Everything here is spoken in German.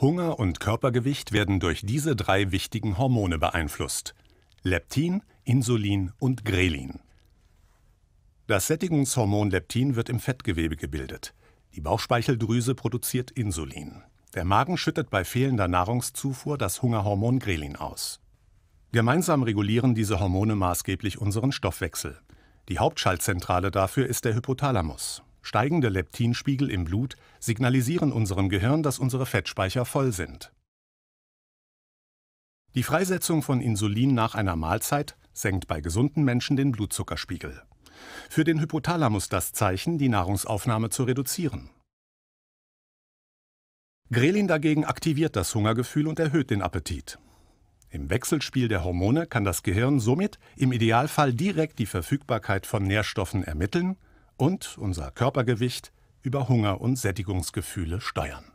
Hunger und Körpergewicht werden durch diese drei wichtigen Hormone beeinflusst. Leptin, Insulin und Grelin. Das Sättigungshormon Leptin wird im Fettgewebe gebildet. Die Bauchspeicheldrüse produziert Insulin. Der Magen schüttet bei fehlender Nahrungszufuhr das Hungerhormon Grelin aus. Gemeinsam regulieren diese Hormone maßgeblich unseren Stoffwechsel. Die Hauptschaltzentrale dafür ist der Hypothalamus. Steigende Leptinspiegel im Blut signalisieren unserem Gehirn, dass unsere Fettspeicher voll sind. Die Freisetzung von Insulin nach einer Mahlzeit senkt bei gesunden Menschen den Blutzuckerspiegel. Für den Hypothalamus das Zeichen, die Nahrungsaufnahme zu reduzieren. Grelin dagegen aktiviert das Hungergefühl und erhöht den Appetit. Im Wechselspiel der Hormone kann das Gehirn somit im Idealfall direkt die Verfügbarkeit von Nährstoffen ermitteln und unser Körpergewicht über Hunger und Sättigungsgefühle steuern.